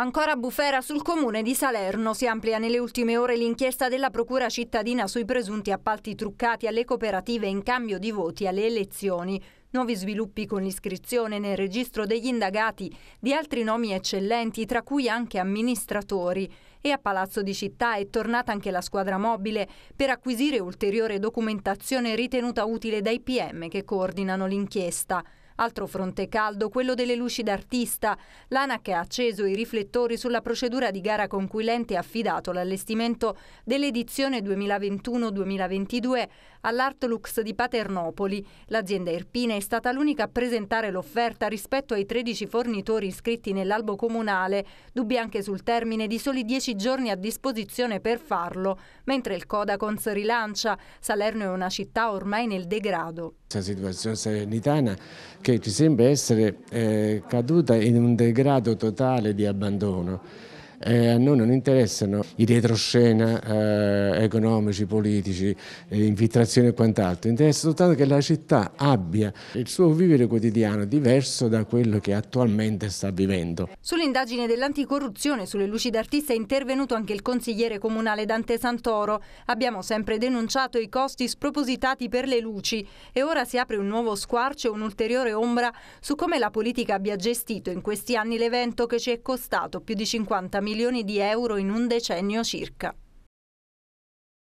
Ancora bufera sul comune di Salerno. Si amplia nelle ultime ore l'inchiesta della Procura cittadina sui presunti appalti truccati alle cooperative in cambio di voti alle elezioni. Nuovi sviluppi con l'iscrizione nel registro degli indagati di altri nomi eccellenti, tra cui anche amministratori. E a Palazzo di Città è tornata anche la squadra mobile per acquisire ulteriore documentazione ritenuta utile dai PM che coordinano l'inchiesta. Altro fronte caldo, quello delle luci d'artista. L'ANAC ha acceso i riflettori sulla procedura di gara con cui l'ente ha affidato l'allestimento dell'edizione 2021-2022 all'Artlux di Paternopoli. L'azienda Irpina è stata l'unica a presentare l'offerta rispetto ai 13 fornitori iscritti nell'albo comunale, dubbi anche sul termine di soli 10 giorni a disposizione per farlo, mentre il Codacons rilancia. Salerno è una città ormai nel degrado. La situazione salernitana che ci sembra essere eh, caduta in un degrado totale di abbandono. Eh, a noi non interessano i retroscena eh, economici, politici, eh, infiltrazioni e quant'altro, interessa soltanto che la città abbia il suo vivere quotidiano diverso da quello che attualmente sta vivendo. Sull'indagine dell'anticorruzione sulle luci d'artista è intervenuto anche il consigliere comunale Dante Santoro. Abbiamo sempre denunciato i costi spropositati per le luci e ora si apre un nuovo squarcio e un'ulteriore ombra su come la politica abbia gestito in questi anni l'evento che ci è costato più di 50 milioni milioni di euro in un decennio circa.